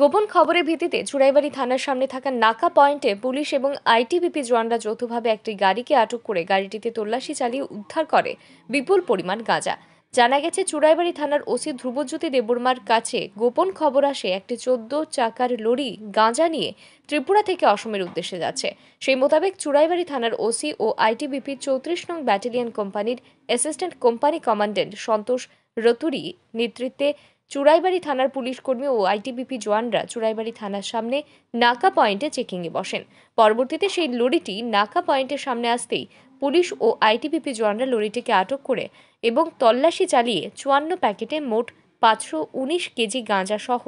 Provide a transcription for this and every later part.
গোপন খবরের ভিত্তিতে চুড়াইবাড়ি থানার সামনে থাকা নাকা পয়েন্টে পুলিশ এবং আইটিবিপি জওয়ানরা যৌথভাবে একটি গাড়িকে আটক করে গাড়িটিতে তল্লাশি চালিয়ে উদ্ধার করে বিপুল পরিমাণ গাঁজা জানা গেছে চুড়াইবাড়ি থানার ওসি ধ্রুবজ্যোতি দেববর্মার কাছে গোপন খবর আসে একটি চোদ্দ চাকার লরি গাঁজা নিয়ে ত্রিপুরা থেকে অসমের উদ্দেশ্যে যাচ্ছে সেই মোতাবেক চুড়াইবাড়ি থানার ওসি ও আইটিবিপি চৌত্রিশ নং ব্যাটালিয়ন কোম্পানির assistant company commandant Santosh Raturi নেতৃত্বে চুড়াইবাড়ি থানার পুলিশ কর্মী ও আইটিবিপি জওয়ানরা চুড়াইবাড়ি থানার সামনে নাকা পয়েন্টে চেকিংয়ে বসেন পরবর্তীতে সেই লরিটি নাকা পয়েন্টের সামনে আসতেই পুলিশ ও আইটিবিপি জওয়ানরা লরিটিকে আটক করে এবং তল্লাশি চালিয়ে চুয়ান্ন প্যাকেটে মোট পাঁচশো উনিশ কেজি গাঁজাসহ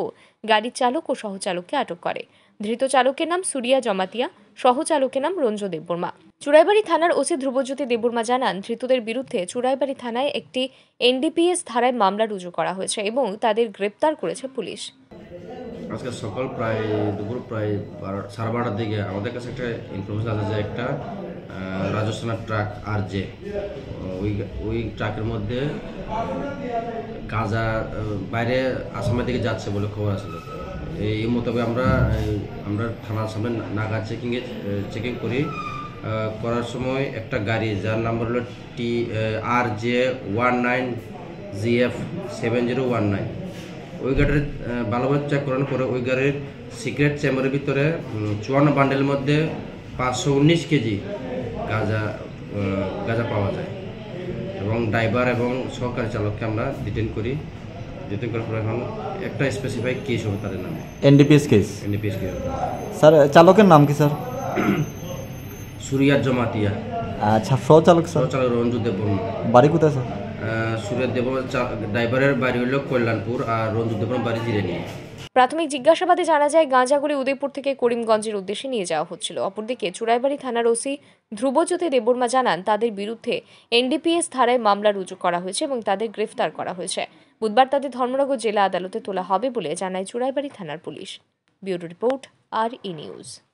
গাড়ির চালক ও সহচালককে আটক করে ধৃত চালকের নাম সুরিয়া জমাতিয়া সহচালকের নাম রঞ্জ দেববর্মা চুরাইবাড়ি থানার ওসি ধ্রুবজ্যোতি দেববর্মা জানান ধৃতদের বিরুদ্ধে চুরাইবাড়ি থানায় একটি এনডিপিএস ধারায় মামলা রুজু করা হয়েছে এবং তাদের গ্রেপ্তার করেছে পুলিশ আজকে সকাল প্রায় দুপুর প্রায় বারো সাড়ে বারোটার দিকে আমাদের কাছে একটা ইনফরমেশন আছে যে একটা রাজস্থানের ট্রাক আর যে ওই ওই ট্রাকের মধ্যে গাঁজা বাইরে আসামের দিকে যাচ্ছে বলে খবর আছে এই মোতাবেক আমরা আমরা থানার সামনে নাগা চেকিংয়ে চেকিং করি করার সময় একটা গাড়ি যার নাম্বার হলো T R J one nine G F seven zero one nine ওই গাড়ির ভালোভাবে চেক করানোর পরে ওই গাড়ির সিক্রেট চেম্বারের ভিতরে চুয়ান্ন বান্ডেলের মধ্যে পাঁচশো উনিশ কেজি গাঁজা গাঁজা পাওয়া যায় এবং ড্রাইভার এবং সহকারী চালককে আমরা ডিটেন করি ডিটেন করার পরে এখন একটা স্পেসিফাই কেস হবে তাদের নামে NDPS case NDPS case sir চালকের নাম কি স্যার সুরিয়া জমাতিয়া আচ্ছা সহ চালক স্যার চালক রঞ্জু দেব বাড়ি কোথায় স্যার সুরেশ দেবন ড্রাইভারের বাড়ি হলো কল্যাণপুর আর রঞ্জু দেবর বাড়ি জিরানি প্রাথমিক জিজ্ঞাসাবাদে জানা যায় গাঁজাগুড়ি উদয়পুর থেকে করিমগঞ্জের উদ্দেশ্যে নিয়ে যাওয়া হচ্ছিল অপরদিকে চুরাইবাড়ি থানার ওসি ধ্রুবজ্যোতি দেববর্মা জানান তাদের বিরুদ্ধে এনডিপিএস ধারায় মামলা রুজু করা হয়েছে এবং তাদের গ্রেফতার করা হয়েছে বুধবার তাদের ধর্মনগর জেলা আদালতে তোলা হবে বলে জানায় চুরাইবাড়ি থানার police bureau report R E news